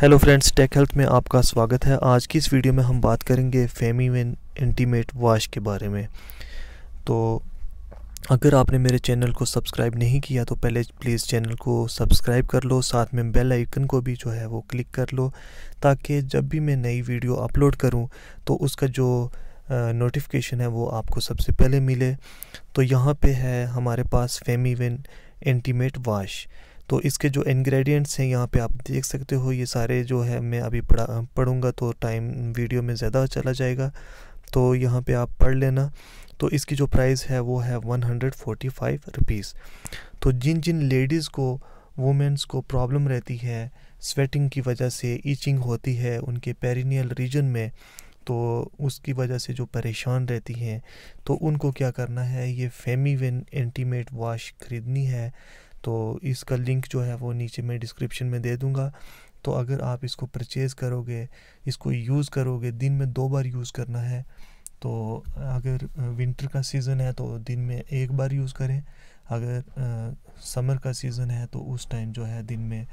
hello friends take health में आपका स्वागत है आज की इस वीडियो में हम बात करेंगे फेमी में इंटीमेट वॉश के बारे में तो अगर आपने मेरे चैनल को सब्सक्राइब नहीं किया तो पहले प्लीज़ चैनल को सब्सक्राइब कर लो साथ में बेल आइकन को भी जो है वो क्लिक कर लो ताकि जब भी मैं नई वीडियो अपलोड करूँ तो उसका जो नोटिफिकेशन है वो आपको सबसे पहले मिले तो यहाँ पर है हमारे पास फेमी वन इंटीमेट वाश तो इसके जो इन्ग्रेडियंट्स हैं यहाँ पे आप देख सकते हो ये सारे जो है मैं अभी पढ़ा पढ़ूँगा तो टाइम वीडियो में ज़्यादा चला जाएगा तो यहाँ पे आप पढ़ लेना तो इसकी जो प्राइस है वो है one hundred forty five rupees तो जिन जिन लेडीज़ को वुमेंस को प्रॉब्लम रहती है स्वेटिंग की वजह से ईचिंग होती है उनके पेरिनियल रीजन में तो उसकी वजह से जो परेशान रहती हैं तो उनको क्या करना है ये फेमीविन एंटीमेट वॉश ख़रीदनी है तो इसका लिंक जो है वो नीचे मैं डिस्क्रिप्शन में दे दूँगा तो अगर आप इसको परचेज़ करोगे इसको यूज़ करोगे दिन में दो बार यूज़ करना है तो अगर विंटर का सीज़न है तो दिन में एक बार यूज़ करें अगर आ, समर का सीज़न है तो उस टाइम जो है दिन में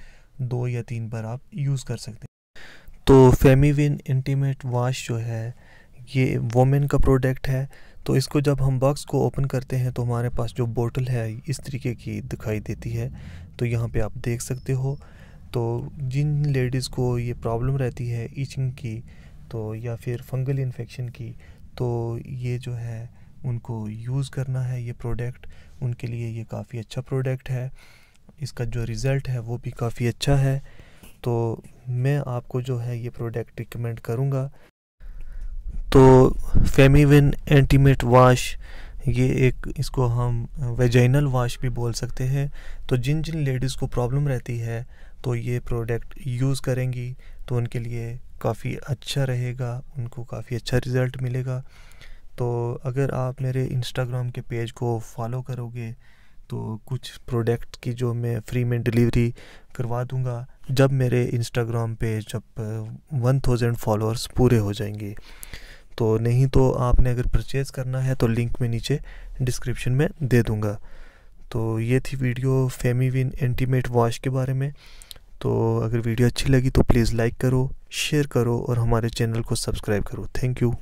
दो या तीन बार आप यूज़ कर सकते हैं तो फेमीविन इंटीमेट वाश जो है ये वोमेन का प्रोडक्ट है तो इसको जब हम बॉक्स को ओपन करते हैं तो हमारे पास जो बोतल है इस तरीके की दिखाई देती है तो यहाँ पे आप देख सकते हो तो जिन लेडीज़ को ये प्रॉब्लम रहती है ईचिंग की तो या फिर फंगल इन्फेक्शन की तो ये जो है उनको यूज़ करना है ये प्रोडक्ट उनके लिए ये काफ़ी अच्छा प्रोडक्ट है इसका जो रिज़ल्ट है वो भी काफ़ी अच्छा है तो मैं आपको जो है ये प्रोडक्ट रिकमेंड करूँगा तो फेमीविन एंटीमेट वाश ये एक इसको हम वेजाइनल वाश भी बोल सकते हैं तो जिन जिन लेडीज़ को प्रॉब्लम रहती है तो ये प्रोडक्ट यूज़ करेंगी तो उनके लिए काफ़ी अच्छा रहेगा उनको काफ़ी अच्छा रिज़ल्ट मिलेगा तो अगर आप मेरे इंस्टाग्राम के पेज को फॉलो करोगे तो कुछ प्रोडक्ट की जो मैं फ्री में डिलीवरी करवा दूंगा जब मेरे इंस्टाग्राम पे जब वन थाउजेंड फॉलोअर्स पूरे हो जाएंगे तो नहीं तो आपने अगर परचेज़ करना है तो लिंक में नीचे डिस्क्रिप्शन में दे दूँगा तो ये थी वीडियो फेमीविन एंटीमेट वॉश के बारे में तो अगर वीडियो अच्छी लगी तो प्लीज़ लाइक करो शेयर करो और हमारे चैनल को सब्सक्राइब करो थैंक यू